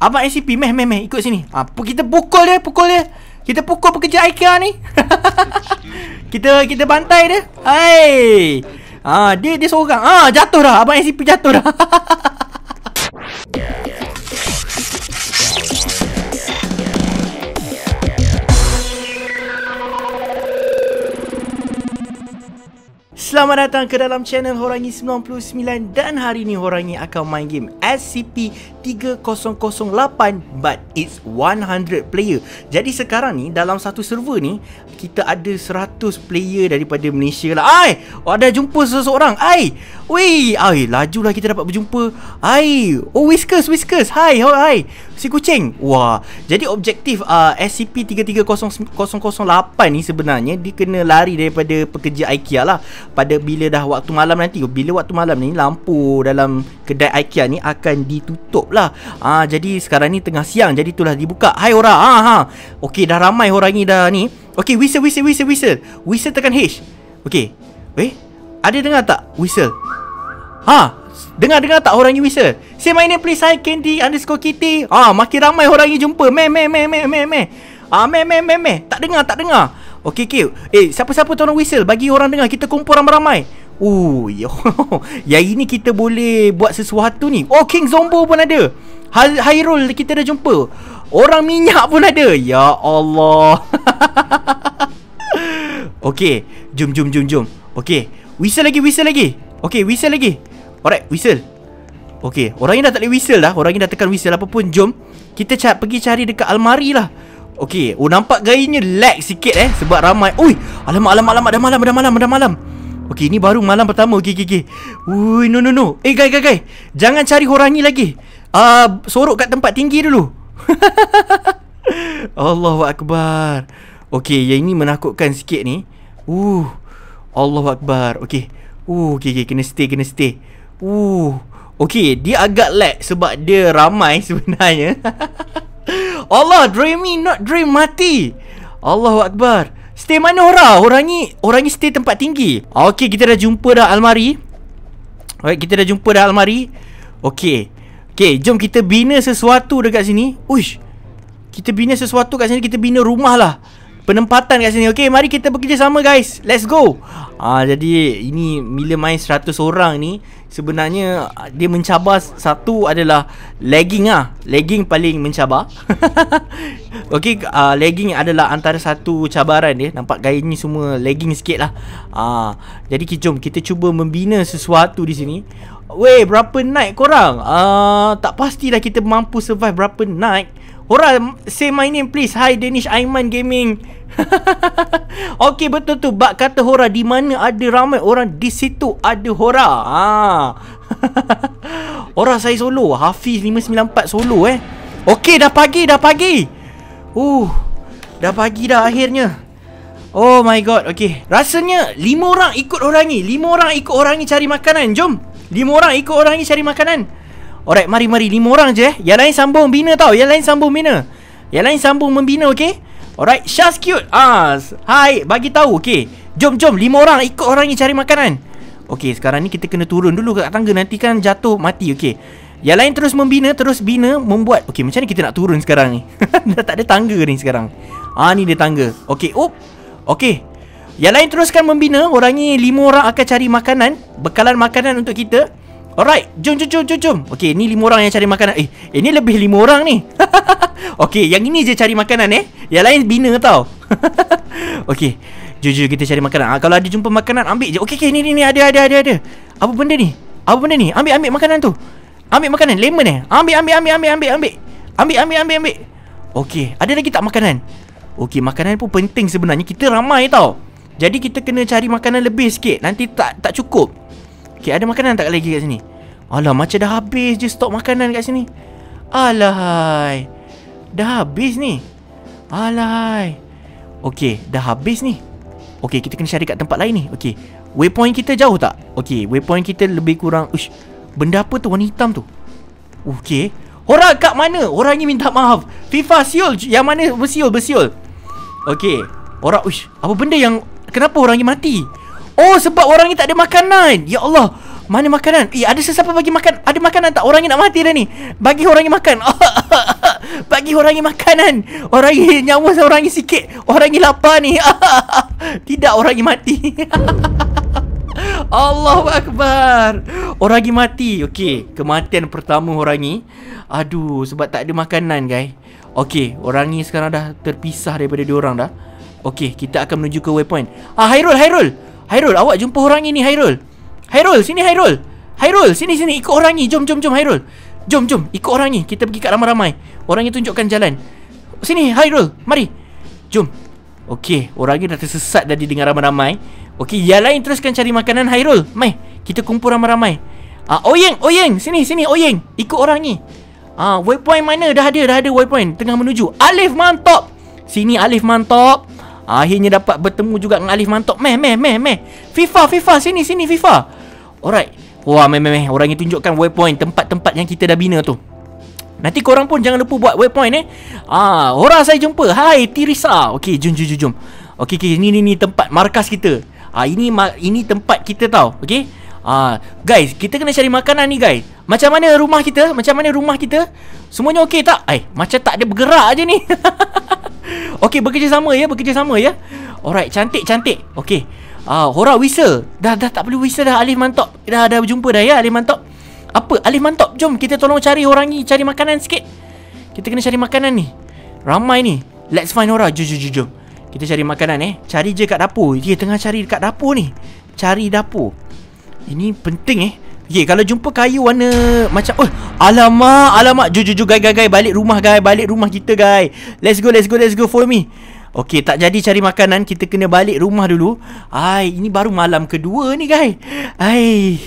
Abang SCP meh meh meh ikut sini. Apa ah, kita pukul dia, pukul dia. Kita pukul pekerja IKEA ni. kita kita bantai dia. Hai. Ah dia dia seorang. Ah ha, jatuh dah. Abang SCP jatuh dah. Selamat datang ke dalam channel Horangi 99 dan hari ni Horangi akan main game SCP-3008 but it's 100 player. Jadi sekarang ni dalam satu server ni kita ada 100 player daripada Malaysia lah. Ai, oh, ada jumpa seseorang. Ai, wey, ai lajulah kita dapat berjumpa. Ai, oh Whiskers, Whiskers. Hai, hoi, hai si kucing. Wah, jadi objektif uh, SCP-330008 ni sebenarnya dia kena lari daripada pekerja IKEA lah. Pada bila dah waktu malam nanti, bila waktu malam ni lampu dalam kedai IKEA ni akan ditutup lah. Ah, uh, jadi sekarang ni tengah siang, jadi itulah dibuka. Hai Hora, ha ah, ha. Okey, dah ramai orang ni dah ni. Okey, whistle whistle whistle whistle. Whistle tekan H. Okey. Eh, ada dengar tak whistle? Ha, dengar dengar tak orang ni whistle? Say my name please Hi Candy underscore Kitty Ah makin ramai orang yang jumpa Meh meh meh meh meh meh Ah meh meh meh meh Tak dengar tak dengar Okay okay Eh siapa-siapa tolong whistle Bagi orang dengar Kita kumpul ramai-ramai Ui yo. Ya ini kita boleh Buat sesuatu ni Oh King Zombo pun ada Hyrule ha, kita dah jumpa Orang minyak pun ada Ya Allah Okay Jom jom jom jom Okay Whistle lagi whistle lagi Okay whistle lagi Alright whistle Okey, orang ni dah tak boleh whistle dah. Orang ni dah tekan whistle apa pun. Jom kita cari pergi cari dekat almari lah. Okey, oh nampak gayanya lag sikit eh sebab ramai. Ui, alamak alamak alamak dah malam dah malam dah malam. Okey, ini baru malam pertama. Okey okey okey. Ui, no no no. Eh guys guys guys. Jangan cari orang ni lagi. Ah, uh, sorok kat tempat tinggi dulu. Allahuakbar. Okey, yang ini menakutkan sikit ni. Uh. Allahuakbar. Okey. Uh, okey okey kena stay kena stay. Uh, okay, dia agak lag sebab dia ramai sebenarnya. Allah, dream me not dream mati. Allahu Akbar. Stay mana Hora? Orang ni, orang ni stay tempat tinggi. Okay, kita dah jumpa dah almari. Okay kita dah jumpa dah almari. Okay. Okay, jom kita bina sesuatu dekat sini. Uish. Kita bina sesuatu kat sini. Kita bina rumah lah penempatan kat sini. okay mari kita bekerja sama guys. Let's go. Ah uh, jadi ini bila main 100 orang ni sebenarnya ah, dia mencabar satu adalah lagging ah. Lagging paling mencabar. Okay uh, ah, lagging adalah antara satu cabaran dia. Ya. Nampak gaya ni semua lagging sikit lah. Uh, jadi kita jom kita cuba membina sesuatu di sini. Weh, berapa night korang? Uh, tak pastilah kita mampu survive berapa night. Hora say my name please. Hi Danish Aiman Gaming. okay betul tu. Bak kata Hora di mana ada ramai orang di situ ada Hora. Ha. Hora saya solo. Hafiz 594 solo eh. Okay dah pagi dah pagi. Uh. Dah pagi dah akhirnya. Oh my god. Okay. Rasanya lima orang ikut orang ni. 5 orang ikut orang ni cari makanan. Jom. lima orang ikut orang ni cari makanan. Alright, mari mari lima orang je eh. Yang lain sambung bina tau. Yang lain sambung bina. Yang lain sambung membina, okey? Alright, Shaz cute. Ah, hai, bagi tahu, okey. Jom jom lima orang ikut orang ni cari makanan. Okey, sekarang ni kita kena turun dulu kat tangga nanti kan jatuh mati, okey. Yang lain terus membina, terus bina, membuat. Okey, macam ni kita nak turun sekarang ni. Dah tak ada tangga ni sekarang. Ah, ni dia tangga. Okey, up. Okey. Yang lain teruskan membina Orang ni lima orang akan cari makanan Bekalan makanan untuk kita Alright, jom jom jom jom jom. Okey, ni lima orang yang cari makanan. Eh, ini eh, lebih lima orang ni. Okay, yang ini je cari makanan eh. Yang lain bina tau. Okay, Jom jom kita cari makanan. Ha, kalau ada jumpa makanan, ambil je. Okey, okey, ni ni ni ada ada ada ada. Apa benda ni? Apa benda ni? Ambil ambil makanan tu. Ambil makanan lemon eh. Ambil ambil ambil ambil ambil ambil. Ambil ambil ambil ambil. Okey, ada lagi tak makanan? Okay, makanan pun penting sebenarnya. Kita ramai tau. Jadi kita kena cari makanan lebih sikit. Nanti tak tak cukup. Okay, ada makanan tak lagi kat sini? Alah macam dah habis je stok makanan kat sini Alahai Dah habis ni Alahai okay, dah habis ni Okay, kita kena cari kat tempat lain ni Okay, waypoint kita jauh tak? Okay, waypoint kita lebih kurang Ush, benda apa tu warna hitam tu? Okay, Orang kat mana? Orang ni minta maaf FIFA siul Yang mana bersiul, bersiul Okay, Orang, ush Apa benda yang Kenapa orang ni mati? Oh, sebab orang ni tak ada makanan Ya Allah mana makanan? Eh ada sesiapa bagi makan? Ada makanan tak? Orangnya nak mati dah ni. Bagi orangnya makan. Oh, bagi orangnya makanan. Orangnya nyawa seorangnya sikit. Orangnya lapar ni. Tidak orangnya mati. Allahu akbar. Orangnya mati. Okey, kematian pertama orangnya. Aduh, sebab tak ada makanan, guys. Okey, orangnya sekarang dah terpisah daripada dia orang dah. Okey, kita akan menuju ke waypoint. Ah, Hairul, Hairul. Hairul, awak jumpa orang ini, Hairul. Hairul, sini Hairul. Hairul, sini sini ikut orang ni. Jom jom jom Hairul. Jom jom ikut orang ni. Kita pergi kat ramai-ramai. Orang ni tunjukkan jalan. Sini Hairul, mari. Jom. Okey, orang ni dah tersesat dah dengan ramai-ramai. Okey, yang lain teruskan cari makanan Hairul. Mai, kita kumpul ramai-ramai. Ah, Oyeng, Oyeng, sini sini Oyeng. Ikut orang ni. Ah, waypoint mana? Dah ada, dah ada waypoint. Tengah menuju. Alif mantap. Sini Alif mantap. Akhirnya dapat bertemu juga dengan Alif Mantok. Meh, meh, meh, meh. FIFA, FIFA. Sini, sini, FIFA. Alright Wah meh meh meh Orang yang tunjukkan waypoint Tempat-tempat yang kita dah bina tu Nanti korang pun jangan lupa buat waypoint eh Ah, Orang saya jumpa Hai Tirisa Okay jom jom jom Okay okay ni ni ni tempat markas kita Ah ini ini tempat kita tau Okay Ah, Guys kita kena cari makanan ni guys Macam mana rumah kita Macam mana rumah kita Semuanya okay tak Eh macam tak ada bergerak aje ni Okay bekerja sama ya Bekerja sama ya Alright cantik cantik Okay Ah, uh, horak whistle. Dah dah tak perlu whistle dah Alif mantok Dah ada berjumpa dah ya Alif Mantop. Apa Alif mantok Jom kita tolong cari orang ni, cari makanan sikit. Kita kena cari makanan ni. Ramai ni. Let's find Hora. Jom, jom, jom, Kita cari makanan eh. Cari je kat dapur. Dia tengah cari dekat dapur ni. Cari dapur. Ini penting eh. Okay, kalau jumpa kayu warna macam... Oh, alamak, alamak. Jom, jom, jom. gay gai, Balik rumah, gay Balik rumah kita, gay Let's go, let's go, let's go. for me. Okey, tak jadi cari makanan, kita kena balik rumah dulu. Ai, ini baru malam kedua ni, guys. Ai.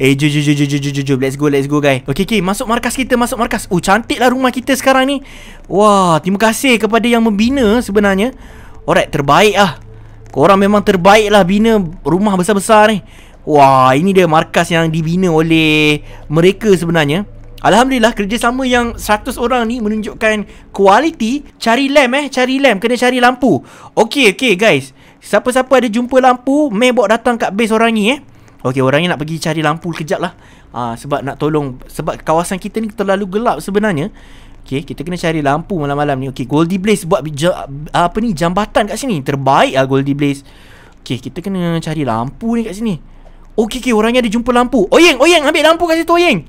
Eh, jom jom jom jom jom jom. Let's go, let's go, guys. Okey, okey, masuk markas kita, masuk markas. Oh, cantiklah rumah kita sekarang ni. Wah, terima kasih kepada yang membina sebenarnya. Alright, terbaik ah. Kau orang memang terbaik lah bina rumah besar-besar ni. Wah, ini dia markas yang dibina oleh mereka sebenarnya. Alhamdulillah kerjasama yang 100 orang ni menunjukkan kualiti Cari lamp eh, cari lamp, kena cari lampu Okay, okay guys Siapa-siapa ada jumpa lampu, meh bawa datang kat base orang ni eh Okay, orang ni nak pergi cari lampu kejap lah ha, Sebab nak tolong, sebab kawasan kita ni terlalu gelap sebenarnya Okay, kita kena cari lampu malam-malam ni Okay, Goldie Blaze buat apa ni, jambatan kat sini Terbaik lah Goldie Blaze Okay, kita kena cari lampu ni kat sini Okay, orang ni ada jumpa lampu Oyeng, oyeng, ambil lampu kat situ, oyeng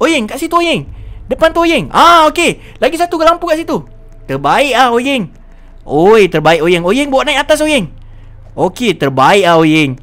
Oying, kat situ Oying. Depan tu Oying. Ah, okey. Lagi satu lampu kat situ. Terbaik ah Oying. Oi, terbaik Oying. Oying buat naik atas Oying. Okey, terbaik ah Oying.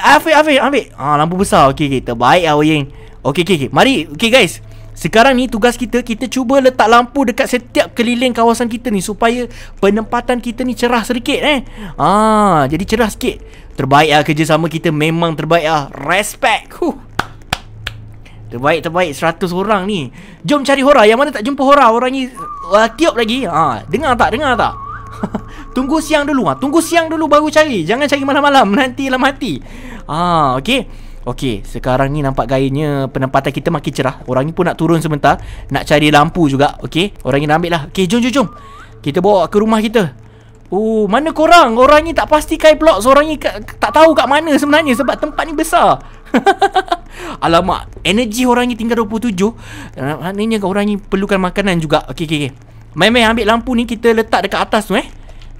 Afi, Afi, ambil. Ah, lampu besar. Okey, okey. Terbaik ah Oying. Okey, okey, okey. Mari, okey guys. Sekarang ni tugas kita kita cuba letak lampu dekat setiap keliling kawasan kita ni supaya penempatan kita ni cerah sedikit eh. Ah, jadi cerah sikit. Terbaik ah kerjasama kita memang terbaik ah. Respect. Huh. Terbaik-terbaik 100 orang ni Jom cari Hora Yang mana tak jumpa Hora Orang ni uh, Tiup lagi ha, Dengar tak? Dengar tak? Tunggu siang dulu ha? Tunggu siang dulu baru cari Jangan cari malam-malam Nanti lah mati ha, Okay Okay Sekarang ni nampak gayanya Penempatan kita makin cerah Orang ni pun nak turun sebentar Nak cari lampu juga Okay Orang ni nak ambil lah Okay jom jom jom Kita bawa ke rumah kita Oh, mana korang? Orang ni tak pasti kai blok. Orang ni tak tahu kat mana sebenarnya sebab tempat ni besar. Alamak, energi orang ni tinggal 27. Eh, maknanya kau orang ni perlukan makanan juga. Okey okey okey. Main main ambil lampu ni kita letak dekat atas tu eh.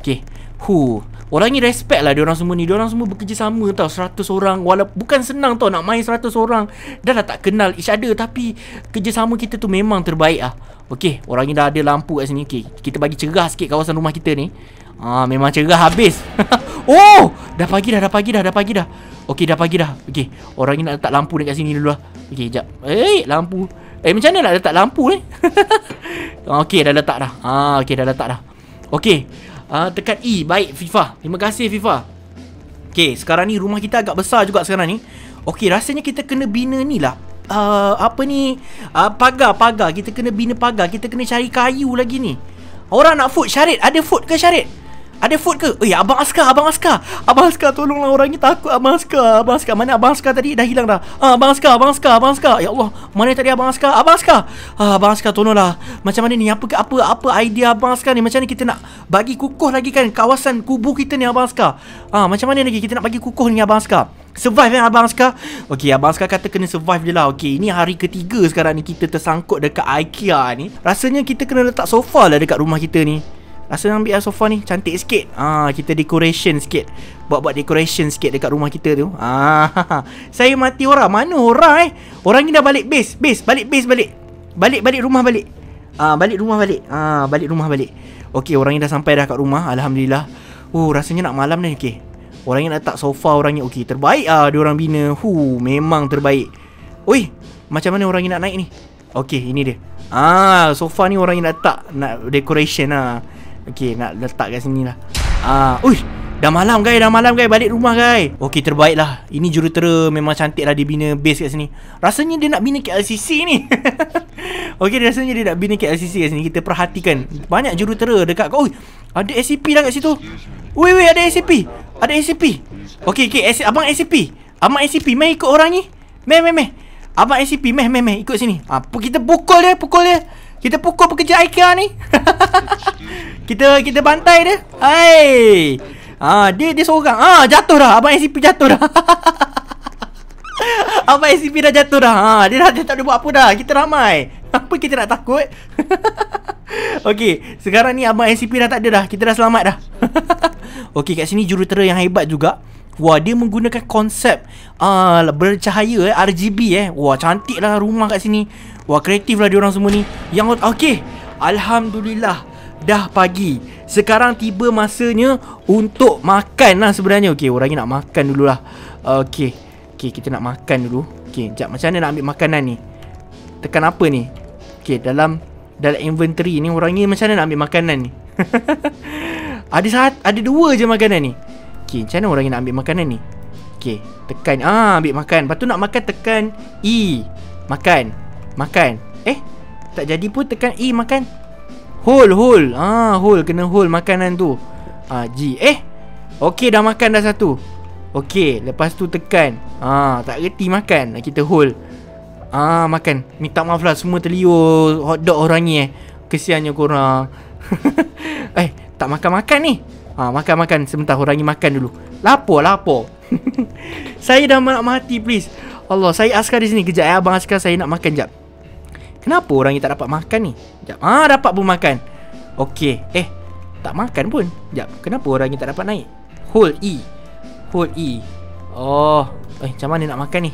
Okey. Hu. Orang ni respect lah Orang semua ni orang semua bekerja sama tau 100 orang Walau bukan senang tau nak main 100 orang Dah lah tak kenal each other Tapi kerjasama kita tu memang terbaik lah Okey, orang ni dah ada lampu kat sini Okay, kita bagi cerah sikit kawasan rumah kita ni Ah, memang cerah habis Oh, Dah pagi dah, dah pagi dah, dah pagi dah. Okey, dah pagi dah. Okey. Orang ni nak letak lampu dekat sini dulu lah. Okey, jap. Eh, lampu. Eh, macam mana nak letak lampu ni? Eh? okey, dah letak dah. Ha, ah, okey, dah letak dah. Okey. Ah, ha, tekan E. Baik, FIFA. Terima kasih FIFA. Okey, sekarang ni rumah kita agak besar juga sekarang ni. Okey, rasanya kita kena bina ni lah. Uh, apa ni uh, Pagar Pagar Kita kena bina pagar Kita kena cari kayu lagi ni Orang nak food syarit Ada food ke syarit ada food ke? Eh, Abang Askar, Abang Askar Abang Askar, tolonglah orang ni takut Abang Askar Abang Askar, mana Abang Askar tadi? Dah hilang dah ah, Abang Askar, Abang Askar, Abang Askar Ya Allah, mana tadi Abang Askar? Abang Askar ah, Abang Askar, tolonglah Macam mana ni? Apa ke? apa apa idea Abang Askar ni? Macam mana kita nak bagi kukuh lagi kan kawasan kubu kita ni Abang Askar? Ah, macam mana lagi kita nak bagi kukuh ni Abang Askar? Survive kan Abang Askar? Okay, Abang Askar kata kena survive je lah Okay, ini hari ketiga sekarang ni kita tersangkut dekat IKEA ni Rasanya kita kena letak sofa lah dekat rumah kita ni Rasa ambil lah sofa ni Cantik sikit Ah Kita decoration sikit Buat-buat decoration sikit Dekat rumah kita tu Ah Saya mati orang Mana orang eh Orang ni dah balik base Base balik base balik Balik-balik rumah balik Ah Balik rumah balik Ah Balik rumah balik Okay orang ni dah sampai dah kat rumah Alhamdulillah Uh rasanya nak malam ni Okay Orang ni nak letak sofa orang ni Okay terbaik ah Dia orang bina Hu Memang terbaik Ui Macam mana orang ni nak naik ni Okay ini dia Ah, sofa ni orang yang tak nak decoration lah. Okay, nak letak kat sini lah. Ah, uh, ui. Dah malam guys, dah malam guys, balik rumah guys. Okay, terbaik lah. Ini jurutera memang cantik lah dia bina base kat sini. Rasanya dia nak bina KLCC ni. Okey, rasanya dia nak bina KLCC kat sini. Kita perhatikan. Banyak jurutera dekat kau. Ui, ada SCP lah kat situ. Ui, ui, ada SCP. Ada SCP. Okay, okey, S- abang SCP. Abang SCP, meh ikut orang ni. Meh, meh, meh. Abang SCP, meh, meh, meh. Ikut sini. Apa ah, ha, kita pukul dia, pukul dia. Kita pukul pekerja IKEA ni. kita kita bantai dia. Hai. Ha, dia dia seorang. Ha, jatuh dah. Abang SCP jatuh dah. Abang SCP dah jatuh dah. Ha, dia dah dia tak boleh buat apa dah. Kita ramai. Apa kita nak takut? Okey, sekarang ni abang SCP dah tak ada dah. Kita dah selamat dah. Okey, kat sini jurutera yang hebat juga. Wah, dia menggunakan konsep uh, bercahaya eh, RGB eh. Wah, cantiklah rumah kat sini. Wah kreatif lah diorang semua ni Yang okey Alhamdulillah Dah pagi Sekarang tiba masanya Untuk makan lah sebenarnya Okey orang ni nak makan dululah Okey Okey kita nak makan dulu Okey sekejap macam mana nak ambil makanan ni Tekan apa ni Okey dalam Dalam inventory ni orang ni macam mana nak ambil makanan ni Ada saat Ada dua je makanan ni Okey macam mana orang ni nak ambil makanan ni Okey tekan ah ambil makan Lepas tu nak makan tekan E Makan Makan Eh Tak jadi pun tekan E makan Hole hole Ah hole kena hole makanan tu Ah G Eh Okay dah makan dah satu Okay lepas tu tekan Ah tak reti makan Kita hole Ah makan Minta maaf lah semua terliur Hotdog orang ni eh Kesiannya korang Eh tak makan-makan ni Ah makan-makan sebentar orang ni makan dulu lapo lapo, saya dah nak mati please Allah saya askar di sini Kejap eh abang askar saya nak makan jap Kenapa orang ni tak dapat makan ni? Sekejap. Ah, dapat pun makan. Okey. Eh, tak makan pun. Sekejap. Kenapa orang ni tak dapat naik? Hold E. Hold E. Oh. Eh, macam mana nak makan ni?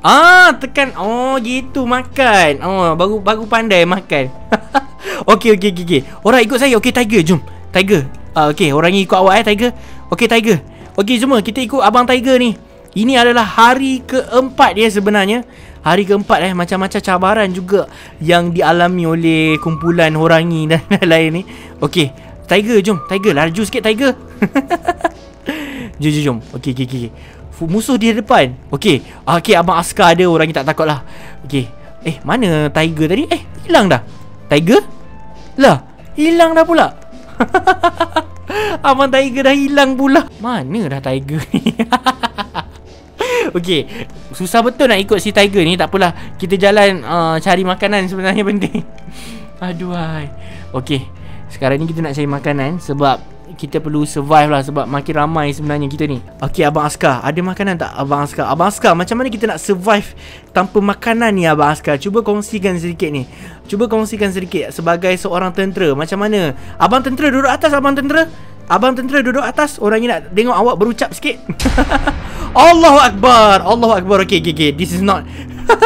Ah, tekan. Oh, gitu makan. Oh, baru baru pandai makan. okey, okey, okey. Orang ikut saya. Okey, Tiger. Jom. Tiger. Ah, okey, orang ni ikut awak eh, Tiger. Okey, Tiger. Okey, semua kita ikut Abang Tiger ni. Ini adalah hari keempat dia sebenarnya. Hari keempat eh macam-macam cabaran juga yang dialami oleh kumpulan orang Horangi dan lain-lain ni. Okey, Tiger jom, Tiger laju sikit Tiger. jom jom jom. Okey okey okey. Musuh dia depan. Okey. Ah, okey abang Askar ada orang ni tak takut lah. Okey. Eh, mana Tiger tadi? Eh, hilang dah. Tiger? Lah, hilang dah pula. abang Tiger dah hilang pula. Mana dah Tiger ni? Okey. Susah betul nak ikut si tiger ni. Tak apalah. Kita jalan uh, cari makanan sebenarnya penting. Aduhai. Okey. Sekarang ni kita nak cari makanan sebab kita perlu survive lah sebab makin ramai sebenarnya kita ni. Okey abang Askar, ada makanan tak abang Askar? Abang Askar, macam mana kita nak survive tanpa makanan ni abang Askar? Cuba kongsikan sedikit ni. Cuba kongsikan sedikit sebagai seorang tentera, macam mana? Abang tentera duduk atas abang tentera? Abang tentera duduk atas Orangnya nak tengok awak berucap sikit Allahu Akbar Allahu Akbar Okay okay okay This is not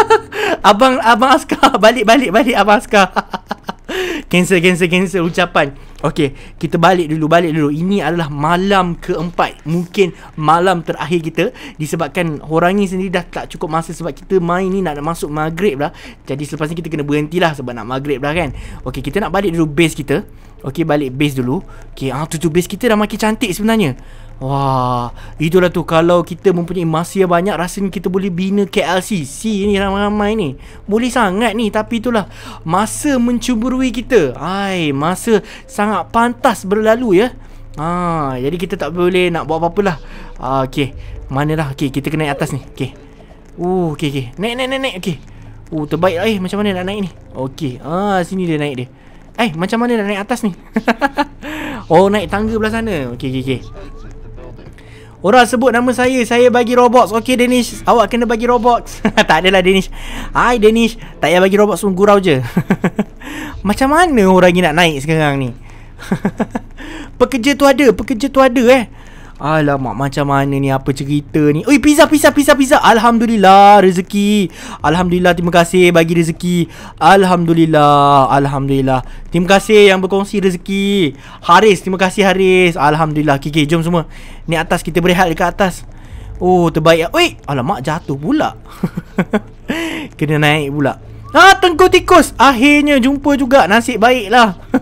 Abang Abang askar Balik balik balik Abang askar Cancel cancel cancel ucapan Okay Kita balik dulu Balik dulu Ini adalah malam keempat Mungkin malam terakhir kita Disebabkan orang ni sendiri dah tak cukup masa Sebab kita main ni nak masuk maghrib lah Jadi selepas ni kita kena berhenti lah Sebab nak maghrib lah kan Okay kita nak balik dulu base kita Okey balik base dulu. Okey ah tu tu base kita dah makin cantik sebenarnya. Wah, itulah tu kalau kita mempunyai masa yang banyak rasanya kita boleh bina KLCC ni ramai-ramai ni. Boleh sangat ni tapi itulah masa mencuburui kita. Ai, masa sangat pantas berlalu ya. Ha, ah, jadi kita tak boleh nak buat apa-apa lah. Ah, okey. Mana dah? Okey, kita kena naik atas ni. Okey. Uh, okey okey. Naik naik naik naik. Okey. Uh, terbaik lah, eh macam mana nak naik ni? Okey. Ah, sini dia naik dia. Eh macam mana nak naik atas ni Oh naik tangga belah sana okey okey. okay Orang sebut nama saya Saya bagi Roblox Okey Danish Awak kena bagi Roblox Tak adalah Danish Hai Danish Tak payah bagi Sungguh Gurau je Macam mana orang ni nak naik sekarang ni Pekerja tu ada Pekerja tu ada eh Alamak macam mana ni apa cerita ni Ui pizza pizza pizza pizza Alhamdulillah rezeki Alhamdulillah terima kasih bagi rezeki Alhamdulillah Alhamdulillah Terima kasih yang berkongsi rezeki Haris terima kasih Haris Alhamdulillah KK jom semua Ni atas kita berehat dekat atas Oh terbaik Ui alamak jatuh pula Kena naik pula Ah tengku tikus Akhirnya jumpa juga Nasib baiklah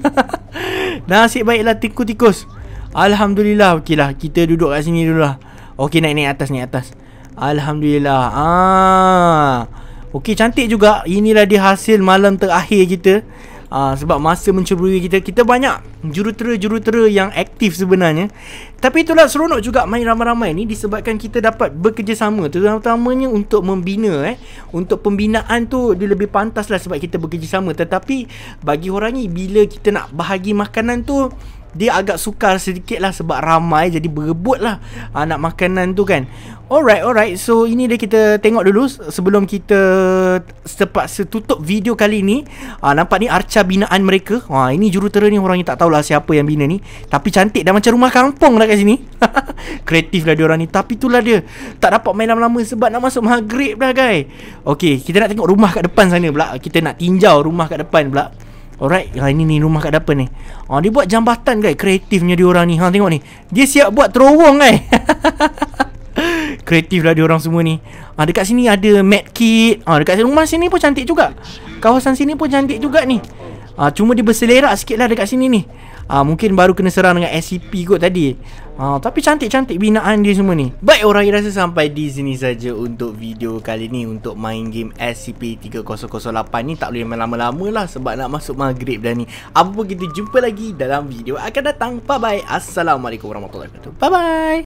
Nasib baiklah tengku tikus Alhamdulillah okey lah kita duduk kat sini dulu lah Okey naik naik atas naik atas Alhamdulillah ah. Okey cantik juga inilah dia hasil malam terakhir kita ah, Sebab masa mencuburi kita Kita banyak jurutera-jurutera yang aktif sebenarnya Tapi itulah seronok juga main ramai-ramai ni Disebabkan kita dapat bekerjasama Terutamanya untuk membina eh Untuk pembinaan tu dia lebih pantas lah sebab kita bekerjasama Tetapi bagi orang ni bila kita nak bahagi makanan tu dia agak sukar sedikit lah sebab ramai jadi berebut lah uh, nak makanan tu kan. Alright, alright. So, ini dia kita tengok dulu sebelum kita sepat setutup video kali ni. Uh, ah, nampak ni arca binaan mereka. Wah, ini jurutera ni orangnya tak tahulah siapa yang bina ni. Tapi cantik dah macam rumah kampung lah kat sini. Kreatif lah dia orang ni. Tapi itulah dia. Tak dapat main lama-lama sebab nak masuk maghrib dah, guys. Okay, kita nak tengok rumah kat depan sana pula. Kita nak tinjau rumah kat depan pula. Alright, ha, ini ni rumah kat dapur ni. Ha, dia buat jambatan guys, kreatifnya dia orang ni. Ha tengok ni. Dia siap buat terowong guys. Kreatif lah dia orang semua ni. Ha, dekat sini ada mat kit. Ha, ah, dekat sini rumah sini pun cantik juga. Kawasan sini pun cantik juga ni. Ha, cuma dia berselerak sikit lah dekat sini ni. Ha, mungkin baru kena serang dengan SCP kot tadi. Ha, tapi cantik-cantik binaan dia semua ni. Baik orang rasa sampai di sini saja untuk video kali ni untuk main game SCP-3008 ni tak boleh lama-lama lah sebab nak masuk maghrib dah ni. Apa pun kita jumpa lagi dalam video akan datang. Bye-bye. Assalamualaikum warahmatullahi wabarakatuh. Bye-bye.